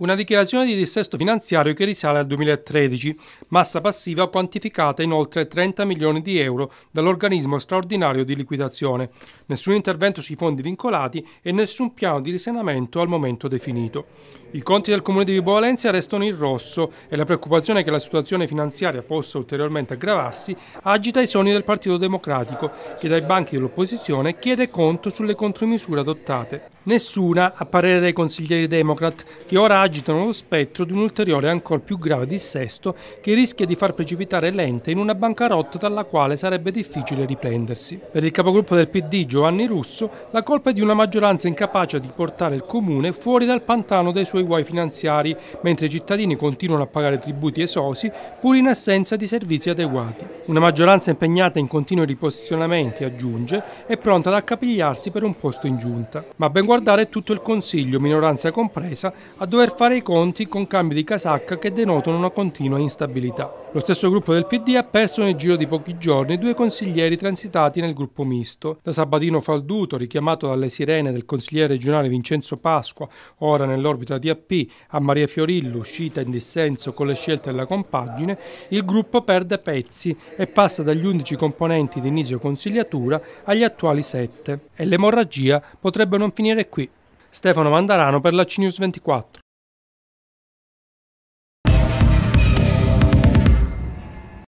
una dichiarazione di dissesto finanziario che risale al 2013, massa passiva quantificata in oltre 30 milioni di euro dall'organismo straordinario di liquidazione, nessun intervento sui fondi vincolati e nessun piano di risanamento al momento definito. I conti del Comune di Vibo Valencia restano in rosso e la preoccupazione che la situazione finanziaria possa ulteriormente aggravarsi agita i sogni del Partito Democratico che dai banchi dell'opposizione chiede conto sulle contromisure adottate. Nessuna, a parere dei consiglieri democrat, che ora agitano lo spettro di un ulteriore e ancora più grave dissesto che rischia di far precipitare l'ente in una bancarotta dalla quale sarebbe difficile riprendersi. Per il capogruppo del PD Giovanni Russo, la colpa è di una maggioranza incapace di portare il comune fuori dal pantano dei suoi guai finanziari, mentre i cittadini continuano a pagare tributi esosi pur in assenza di servizi adeguati. Una maggioranza impegnata in continui riposizionamenti, aggiunge, è pronta ad accapigliarsi per un posto in giunta. Ma ben guarda ricordare tutto il Consiglio, minoranza compresa, a dover fare i conti con cambi di casacca che denotano una continua instabilità. Lo stesso gruppo del PD ha perso nel giro di pochi giorni due consiglieri transitati nel gruppo misto. Da Sabatino Falduto, richiamato dalle sirene del consigliere regionale Vincenzo Pasqua, ora nell'orbita di AP, a Maria Fiorillo, uscita in dissenso con le scelte della compagine, il gruppo perde pezzi e passa dagli 11 componenti di inizio consigliatura agli attuali 7. E l'emorragia potrebbe non finire qui. Stefano Mandarano per la CNews 24.